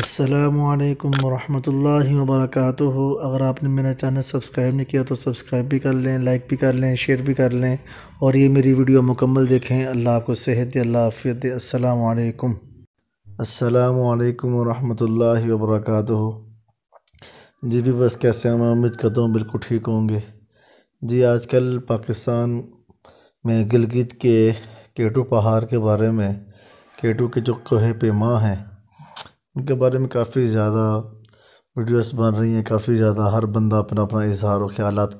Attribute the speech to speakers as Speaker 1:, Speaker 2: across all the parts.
Speaker 1: السلام علیکم ورحمۃ اللہ وبرکاتہ اگر آپ نے میرا چینل سبسکرائب نہیں کیا تو سبسکرائب بھی کر لیں لائک بھی کر لیں شیئر بھی کر لیں اور یہ میری ویڈیو مکمل دیکھیں اللہ آپ کو صحت دے اللہ آفیت السلام علیکم السلام علیکم ورحمۃ اللہ وبرکاتہ جی بھی بس کیسے ہیں امید کرتا ہوں بالکل ٹھیک ہوں گے جی آج کل پاکستان میں گلگت کے کیٹو پہاڑ کے بارے میں کیٹو کے جو کوہ پیما ہیں ان کے بارے میں کافی زیادہ ویڈیوز بن رہی ہیں کافی زیادہ ہر بندہ اپنا اپنا اظہار و خیالات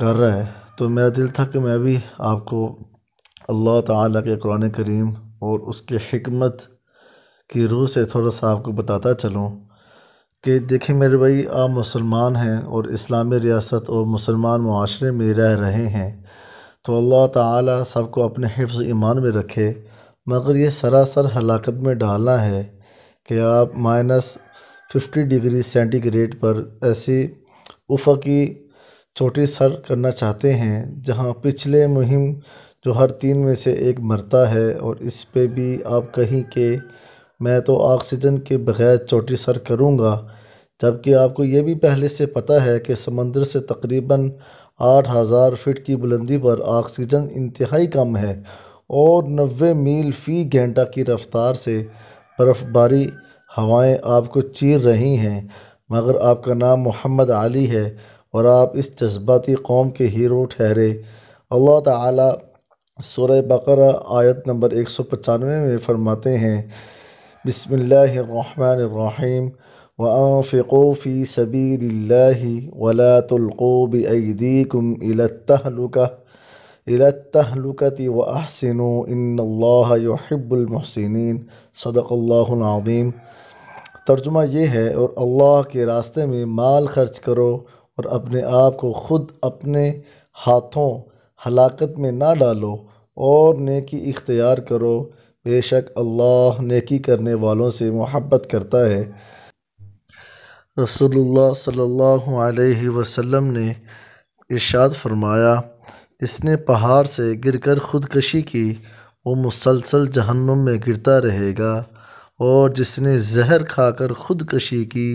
Speaker 1: کر رہا ہے تو میرا دل تھا کہ میں بھی آپ کو اللہ تعالیٰ کے قرآن کریم اور اس کے حکمت کی روح سے تھوڑا سا آپ کو بتاتا چلوں کہ دیکھیں میرے بھائی آپ مسلمان ہیں اور اسلامی ریاست اور مسلمان معاشرے میں رہ رہے ہیں تو اللہ تعالیٰ سب کو اپنے حفظ ایمان میں رکھے مگر یہ سراسر ہلاکت میں ڈالنا ہے کہ آپ minus fifty degree centigrade پر ایسی افقی چوٹی سر کرنا چاہتے ہیں جہاں پچھلے مہم جو ہر تین میں سے ایک مرتا ہے اور اس پہ بھی آپ کہیں کہ میں تو آکسیجن کے بغیر چوٹی سر کروں گا جبکہ آپ کو یہ بھی پہلے سے پتہ ہے کہ سمندر سے تقریباً آٹھ ہزار فٹ کی بلندی پر آکسیجن انتہائی کم ہے اور نوے میل فی گھنٹہ کی رفتار سے برف باری ہوائیں آپ کو چیر رہی ہیں مگر آپ کا نام محمد علی ہے اور آپ اس جذباتی قوم کے ہیرو ٹھہرے اللہ تعالی سورہ بقرہ آیت نمبر ایک سو پچانوے میں فرماتے ہیں بسم اللہ الرحمن الرحیم وَأَنفِقُوا فِي سَبِيلِ اللَّهِ وَلَا تُلْقُوا بِأَيْدِيكُمْ إِلَى التَّهْلُكَةِ التلکتی و اللہ یحب المحسنین صدق اللہ العظیم ترجمہ یہ ہے اور اللہ کے راستے میں مال خرچ کرو اور اپنے آپ کو خود اپنے ہاتھوں ہلاکت میں نہ ڈالو اور نیکی اختیار کرو بے شک اللہ نیکی کرنے والوں سے محبت کرتا ہے رسول اللہ صلی اللہ علیہ وسلم نے ارشاد فرمایا اس نے پہاڑ سے گر کر خودکشی کی وہ مسلسل جہنم میں گرتا رہے گا اور جس نے زہر کھا کر خودکشی کی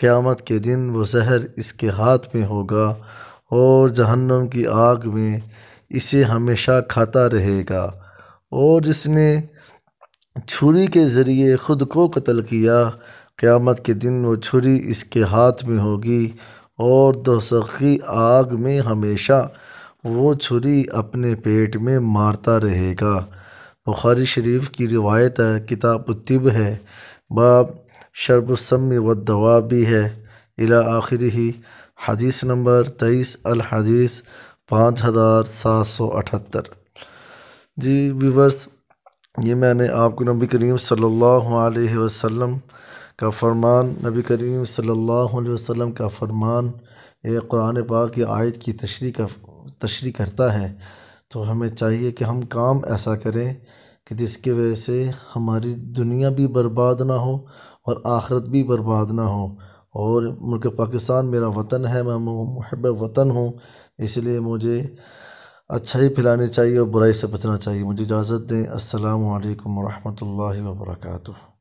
Speaker 1: قیامت کے دن وہ زہر اس کے ہاتھ میں ہوگا اور جہنم کی آگ میں اسے ہمیشہ کھاتا رہے گا اور جس نے چھری کے ذریعے خود کو قتل کیا قیامت کے دن وہ چھری اس کے ہاتھ میں ہوگی اور دوسخی آگ میں ہمیشہ وہ چھری اپنے پیٹ میں مارتا رہے گا بخاری شریف کی روایت ہے کتاب الطب ہے باب شرب و دوا بھی ہے آخری ہی حدیث نمبر تیئیس الحدیث پانچ ہزار سات سو اٹھتر جی ویورس یہ میں نے آپ کو نبی کریم صلی اللہ علیہ وسلم کا فرمان نبی کریم صلی اللہ علیہ وسلم کا فرمان یہ قرآن پاک کی آیت کی تشریح کا تشریح کرتا ہے تو ہمیں چاہیے کہ ہم کام ایسا کریں کہ جس کی وجہ سے ہماری دنیا بھی برباد نہ ہو اور آخرت بھی برباد نہ ہو اور ملک پاکستان میرا وطن ہے میں محب وطن ہوں اس لیے مجھے اچھائی پھیلانی چاہیے اور برائی سے بچنا چاہیے مجھے اجازت دیں السلام علیکم ورحمۃ اللہ وبرکاتہ